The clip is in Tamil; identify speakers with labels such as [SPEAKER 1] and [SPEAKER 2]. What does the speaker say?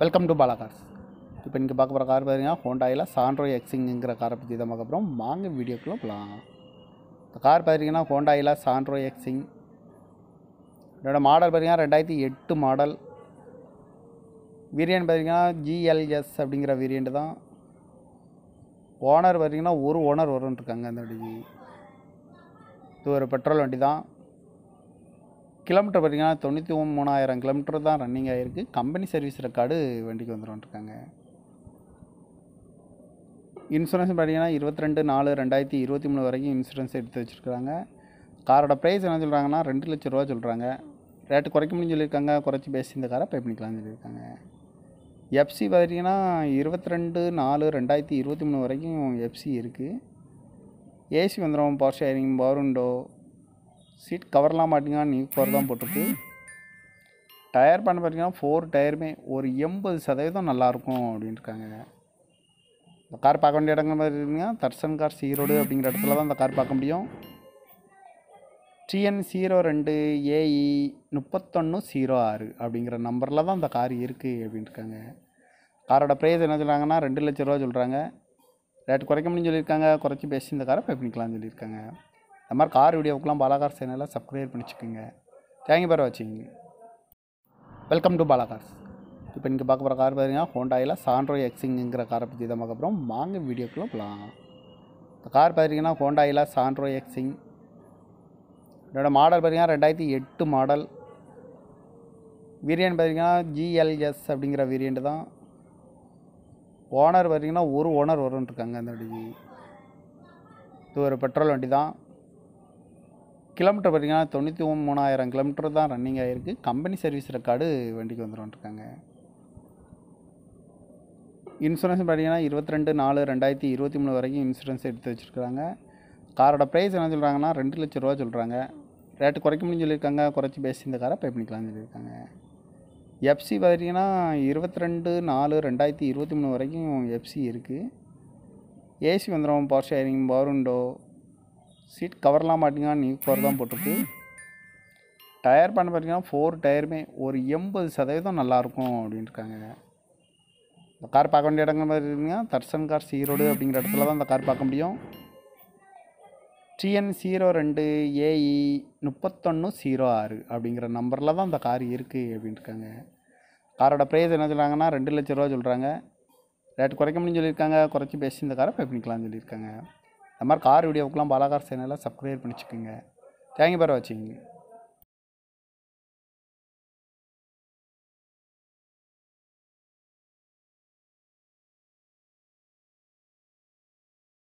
[SPEAKER 1] வெல்கம் டு பாலா கார்ஸ் இப்போ இன்றைக்கி பார்க்க போகிற கார் பார்த்தீங்கன்னா ஹோண்டாயில் சாண்ட்ரோ எக்ஸிங்கிற காரை பற்றி தான் பார்க்க போகிறோம் வாங்க வீடியோக்குள்ள போகலாம் இந்த கார் பார்த்தீங்கன்னா ஹோண்டாயில் சாண்ட்ரோ எக்ஸிங் இதோட மாடல் பார்த்தீங்கன்னா ரெண்டாயிரத்தி எட்டு மாடல் வீரியன் பார்த்தீங்கன்னா ஜிஎல்எஸ் அப்படிங்கிற வேரியண்ட் தான் ஓனர் பார்த்தீங்கன்னா ஒரு ஓனர் வரும்ன்ட்ருக்காங்க அந்த வண்டிக்கு இது ஒரு பெட்ரோல் வண்டி தான் கிலோமீட்டர் பார்த்திங்கன்னா தொண்ணூற்றி மூணாயிரம் கிலோமீட்டர் தான் ரன்னிங் ஆகிருக்கு கம்பெனி சர்வீஸ் ரெக்கார்டு வண்டிக்கு வந்துடும்ன்ட்ருக்காங்க இன்சூரன்ஸ் பார்த்திங்கன்னா இருபத்தி ரெண்டு நாலு ரெண்டாயிரத்தி இருபத்தி மூணு வரைக்கும் இன்சூரன்ஸ் எடுத்து வச்சுருக்காங்க காரோட ப்ரைஸ் என்ன சொல்கிறாங்கன்னா ரெண்டு லட்ச ரூபா சொல்கிறாங்க ரேட்டு குறைக்க முடியும் சொல்லியிருக்காங்க குறைச்சி பேசி இந்த காரை பே பண்ணிக்கலாம்னு சொல்லியிருக்காங்க எஃப்சி பார்த்திங்கன்னா இருபத்தி ரெண்டு நாலு ரெண்டாயிரத்தி இருபத்தி மூணு வரைக்கும் எஃப்சி இருக்குது ஏசி வந்துடும் power sharing power window seat கவர்லாம் மாட்டிங்கன்னா நீங்கள் தான் போட்டிருக்கு டயர் பண்ண பார்த்தீங்கன்னா ஃபோர் டயருமே ஒரு எண்பது சதவீதம் நல்லாயிருக்கும் அப்படின்ட்டுருக்காங்க இந்த கார் பார்க்க வேண்டிய இடங்கிற மாதிரி இருக்கீங்கன்னா தர்சன் கார் சீரோடு அப்படிங்கிற இடத்துல தான் இந்த கார் பார்க்க முடியும் டிஎன் சீரோ ரெண்டு ஏஇ e முப்பத்தொன்று சீரோ ஆறு அப்படிங்கிற நம்பரில் தான் இந்த கார் இருக்குது அப்படின்ட்டுருக்காங்க காரோட ப்ரைஸ் என்ன சொல்கிறாங்கன்னா ரெண்டு லட்ச ரூபா சொல்கிறாங்க ரேட் குறைக்க முடியும்னு சொல்லியிருக்காங்க குறைச்சி பேசி இந்த காரை பே பண்ணிக்கலாம்னு சொல்லியிருக்காங்க இந்த மாதிரி கார் வீடியோவுக்குலாம் பாலாகார் சேனலில் சப்ஸ்கிரைப் பண்ணிச்சுக்கோங்க வச்சுக்கோங்க தேங்க்யூ பேர் வச்சுக்கோங்க வெல்கம் டு பாலாகார்ஸ் இப்போ இன்றைக்கி பார்க்க போகிற கார் பார்த்தீங்கன்னா ஹோண்டாயில் சாண்ட்ரோ எக்ஸிங்கிற காரை பற்றி தான் பார்க்க போகிறோம் வாங்க வீடியோக்குள்ளே போகலாம் இந்த கார் பார்த்தீங்கன்னா ஹோண்டாயில் சாண்ட்ரோ எக்ஸிங் என்னோடய மாடல் பார்த்திங்கன்னா ரெண்டாயிரத்தி எட்டு மாடல் வீரியன் பார்த்திங்கன்னா ஜிஎல்எஸ் அப்படிங்கிற வீரியன்ட் தான் ஓனர் பார்த்திங்கன்னா ஒரு ஓனர் வரும்ன்ட்ருக்காங்க அந்த வண்டிக்கு இது ஒரு பெட்ரோல் வண்டி தான் கிலோமீட்டர் பார்த்திங்கன்னா தொண்ணூற்றி மூணாயிரம் கிலோமீட்டர் தான் ரன்னிங் ஆகிருக்கு கம்பெனி சர்வீஸ் ரெக்கார்டு வண்டிக்கு வந்துடும்ன்ட்ருக்காங்க இன்சூரன்ஸ் பார்த்திங்கன்னா இருபத்தி ரெண்டு நாலு ரெண்டாயிரத்தி இருபத்தி மூணு வரைக்கும் இன்சூரன்ஸ் எடுத்து வச்சுருக்காங்க காரோட ப்ரைஸ் என்ன சொல்கிறாங்கன்னா ரெண்டு லட்ச ரூபா சொல்கிறாங்க ரேட்டு குறைக்க முடியும் சொல்லியிருக்காங்க குறைச்சி பேசி இந்த காரை பே பண்ணிக்கலாம்னு சொல்லியிருக்காங்க எஃப்சி பார்த்திங்கன்னா இருபத்தி ரெண்டு நாலு ரெண்டாயிரத்தி இருபத்தி மூணு வரைக்கும் எஃப்சி இருக்குது ஏசி வந்துடும் power sharing power window seat கவர்லாம் மாட்டிங்கன்னா நீ கவர் தான் போட்டிருக்கு டயர் பண்ண பார்த்தீங்கன்னா ஃபோர் டயருமே ஒரு எண்பது சதவீதம் நல்லாயிருக்கும் அப்படின்னு இருக்காங்க இந்த கார் பார்க்க வேண்டிய இடங்கிற மாதிரி இருக்கீங்கன்னா தர்சன் கார் சீரோடு அப்படிங்கிற இடத்துல தான் இந்த கார் பார்க்க முடியும் டிஎன் சீரோ ரெண்டு ஏஇ e முப்பத்தொன்று சீரோ ஆறு அப்படிங்கிற நம்பரில் தான் அந்த கார் இருக்குது அப்படின்னு இருக்காங்க காரோட ப்ரைஸ் என்ன சொல்கிறாங்கன்னா ரெண்டு லட்ச ரூபா சொல்கிறாங்க ரேட் குறைக்க முடியும்னு சொல்லியிருக்காங்க குறைச்சி பேசி இந்த காரை பே பண்ணிக்கலாம்னு சொல்லியிருக்காங்க இந்த மாதிரி கார் வீடியோவுக்குலாம் பலகார் சேனலை சப்ஸ்கிரைப் பண்ணி வச்சுக்கோங்க தேங்க்யூ பேரை வச்சுக்கோங்க